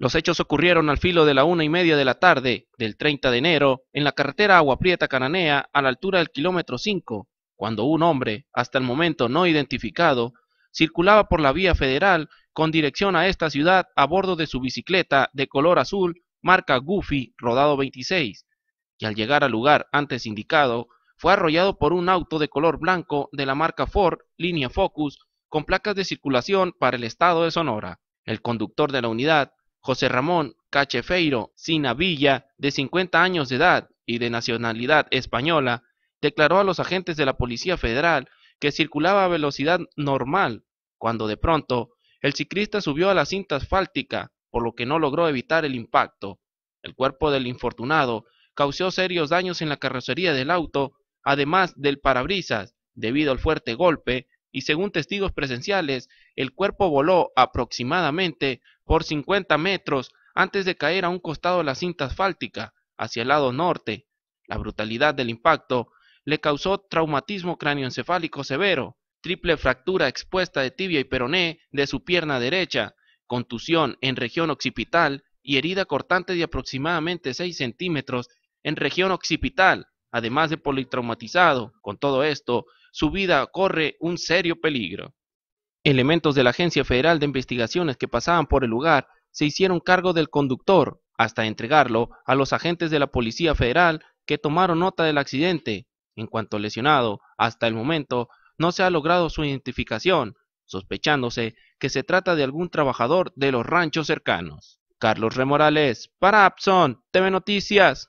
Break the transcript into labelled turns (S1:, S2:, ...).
S1: Los hechos ocurrieron al filo de la una y media de la tarde del 30 de enero en la carretera Aguaprieta Cananea a la altura del kilómetro 5, cuando un hombre, hasta el momento no identificado, circulaba por la vía federal con dirección a esta ciudad a bordo de su bicicleta de color azul marca Goofy rodado 26, y al llegar al lugar antes indicado fue arrollado por un auto de color blanco de la marca Ford línea Focus con placas de circulación para el estado de Sonora. El conductor de la unidad José Ramón Cachefeiro Sinavilla, de 50 años de edad y de nacionalidad española, declaró a los agentes de la Policía Federal que circulaba a velocidad normal, cuando de pronto el ciclista subió a la cinta asfáltica, por lo que no logró evitar el impacto. El cuerpo del infortunado causó serios daños en la carrocería del auto, además del parabrisas, debido al fuerte golpe y según testigos presenciales, el cuerpo voló aproximadamente por 50 metros antes de caer a un costado de la cinta asfáltica, hacia el lado norte. La brutalidad del impacto le causó traumatismo cráneoencefálico severo, triple fractura expuesta de tibia y peroné de su pierna derecha, contusión en región occipital y herida cortante de aproximadamente 6 centímetros en región occipital, además de politraumatizado. Con todo esto, su vida corre un serio peligro. Elementos de la Agencia Federal de Investigaciones que pasaban por el lugar se hicieron cargo del conductor hasta entregarlo a los agentes de la Policía Federal que tomaron nota del accidente. En cuanto lesionado, hasta el momento no se ha logrado su identificación, sospechándose que se trata de algún trabajador de los ranchos cercanos. Carlos Remorales, para apson TV Noticias.